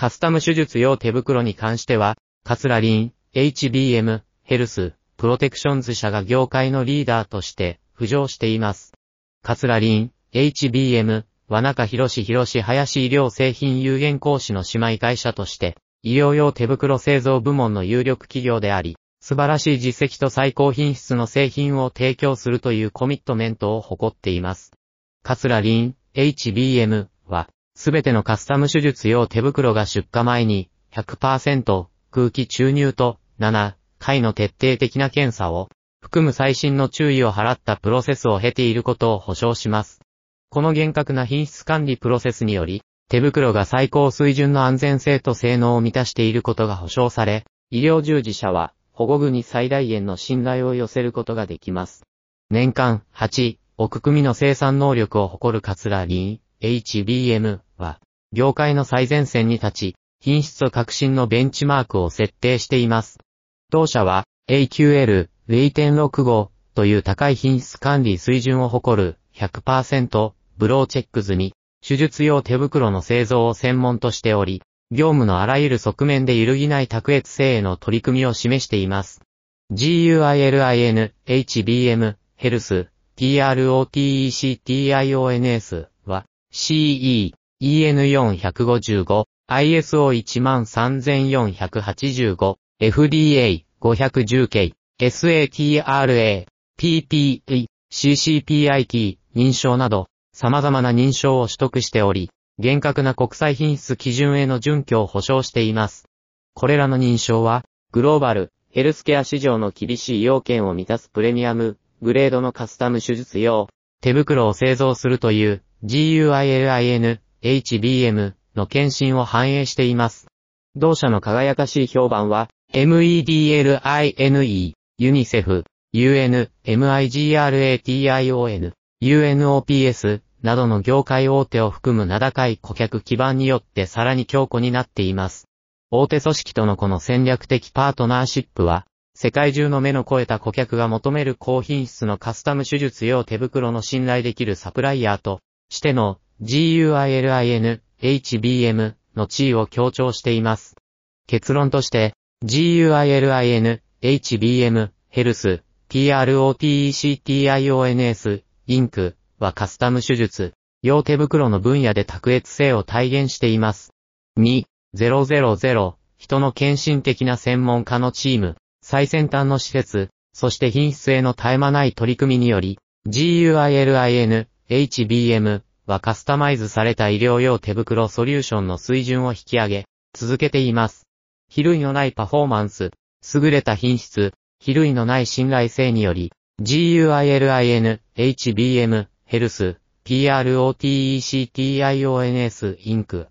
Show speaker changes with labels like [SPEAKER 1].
[SPEAKER 1] カスタム手術用手袋に関しては、カスラリン、HBM、ヘルス、プロテクションズ社が業界のリーダーとして浮上しています。カスラリン、HBM、和中広志広士林医療製品有限講師の姉妹会社として、医療用手袋製造部門の有力企業であり、素晴らしい実績と最高品質の製品を提供するというコミットメントを誇っています。カスラリン、HBM は、すべてのカスタム手術用手袋が出荷前に100%空気注入と7回の徹底的な検査を含む最新の注意を払ったプロセスを経ていることを保証します。この厳格な品質管理プロセスにより、手袋が最高水準の安全性と性能を満たしていることが保証され、医療従事者は保護具に最大限の信頼を寄せることができます。年間8億組の生産能力を誇るカツラリー。HBM は、業界の最前線に立ち、品質革新のベンチマークを設定しています。当社は、AQL0.65 という高い品質管理水準を誇る100%ブローチェックズに、手術用手袋の製造を専門としており、業務のあらゆる側面で揺るぎない卓越性への取り組みを示しています。GUILIN, HBM, Health, TROTECTIONS CE、EN455、ISO13485、FDA、510K、SATRA、PPE、CCPIT、認証など、様々な認証を取得しており、厳格な国際品質基準への準拠を保証しています。これらの認証は、グローバル、ヘルスケア市場の厳しい要件を満たすプレミアム、グレードのカスタム手術用、手袋を製造するという GUILIN、HBM の検診を反映しています。同社の輝かしい評判は、MEDLINE、UNICEF、UN、MIGRATION、UNOPS などの業界大手を含む名高い顧客基盤によってさらに強固になっています。大手組織とのこの戦略的パートナーシップは、世界中の目の超えた顧客が求める高品質のカスタム手術用手袋の信頼できるサプライヤーと、しての GUILIN、HBM の地位を強調しています。結論として、GUILIN、HBM、ヘルス、TROTECTIONS、インクはカスタム手術、用手袋の分野で卓越性を体現しています。2、000、人の献身的な専門家のチーム、最先端の施設、そして品質への絶え間ない取り組みにより、GUILIN、HBM はカスタマイズされた医療用手袋ソリューションの水準を引き上げ、続けています。比類のないパフォーマンス、優れた品質、比類のない信頼性により、GUILIN、HBM、ヘルス、PROTECTIONS、インク、